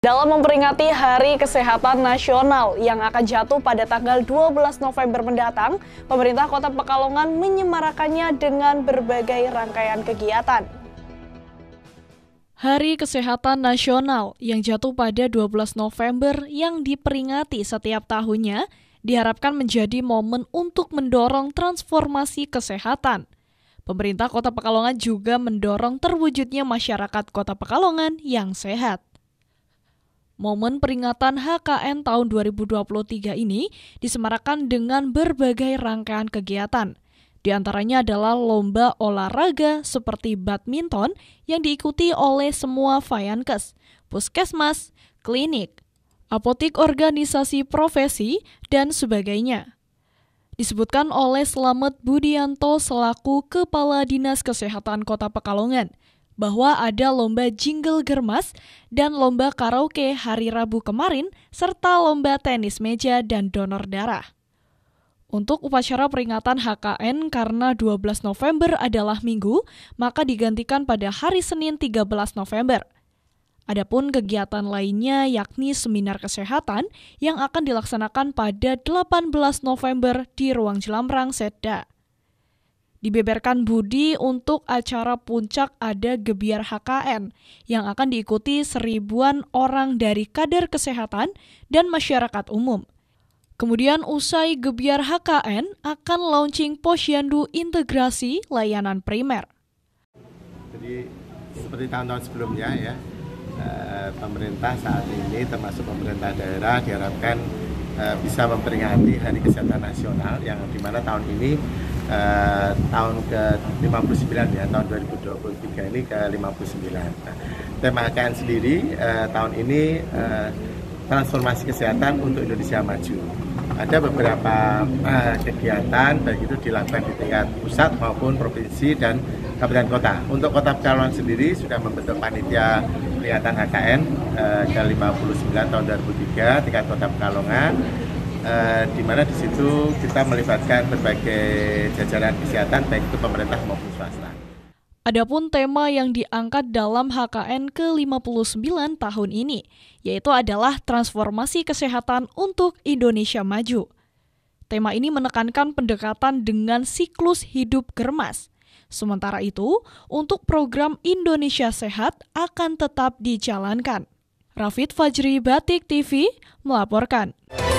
Dalam memperingati Hari Kesehatan Nasional yang akan jatuh pada tanggal 12 November mendatang, pemerintah Kota Pekalongan menyemarakannya dengan berbagai rangkaian kegiatan. Hari Kesehatan Nasional yang jatuh pada 12 November yang diperingati setiap tahunnya diharapkan menjadi momen untuk mendorong transformasi kesehatan. Pemerintah Kota Pekalongan juga mendorong terwujudnya masyarakat Kota Pekalongan yang sehat. Momen peringatan HKN tahun 2023 ini disemarakan dengan berbagai rangkaian kegiatan. Di antaranya adalah lomba olahraga seperti badminton yang diikuti oleh semua Fayankes, puskesmas, klinik, apotik organisasi profesi, dan sebagainya disebutkan oleh Slamet Budianto selaku Kepala Dinas Kesehatan Kota Pekalongan bahwa ada lomba jingle germas dan lomba karaoke hari Rabu kemarin, serta lomba tenis meja dan donor darah. Untuk upacara peringatan HKN karena 12 November adalah Minggu, maka digantikan pada hari Senin 13 November. Adapun kegiatan lainnya yakni seminar kesehatan yang akan dilaksanakan pada 18 November di Ruang Jelamrang Sedda dibeberkan Budi untuk acara puncak ada Gebiar HKN yang akan diikuti seribuan orang dari kader kesehatan dan masyarakat umum. Kemudian usai Gebiar HKN akan launching posyandu integrasi layanan primer. Jadi seperti tahun-tahun sebelumnya ya, eh, pemerintah saat ini termasuk pemerintah daerah diharapkan eh, bisa memperingati Hari Kesehatan Nasional yang dimana tahun ini Eh, tahun ke 59 ya tahun 2023 ini ke 59 nah, tema AKN sendiri uh, tahun ini uh, transformasi kesehatan untuk Indonesia maju ada beberapa uh, kegiatan baik itu dilakukan di tingkat pusat maupun provinsi dan kabupaten kota untuk kota Pekalongan sendiri sudah membentuk panitia kelihatan AKN uh, ke 59 tahun 2003 tingkat kota Pekalongan eh, di mana di situ kita melibatkan berbagai jajaran kesehatan baik itu pemerintah maupun swasta. Adapun tema yang diangkat dalam HKN ke-59 tahun ini, yaitu adalah transformasi kesehatan untuk Indonesia maju. Tema ini menekankan pendekatan dengan siklus hidup germas. Sementara itu, untuk program Indonesia Sehat akan tetap dijalankan. Rafid Fajri Batik TV melaporkan.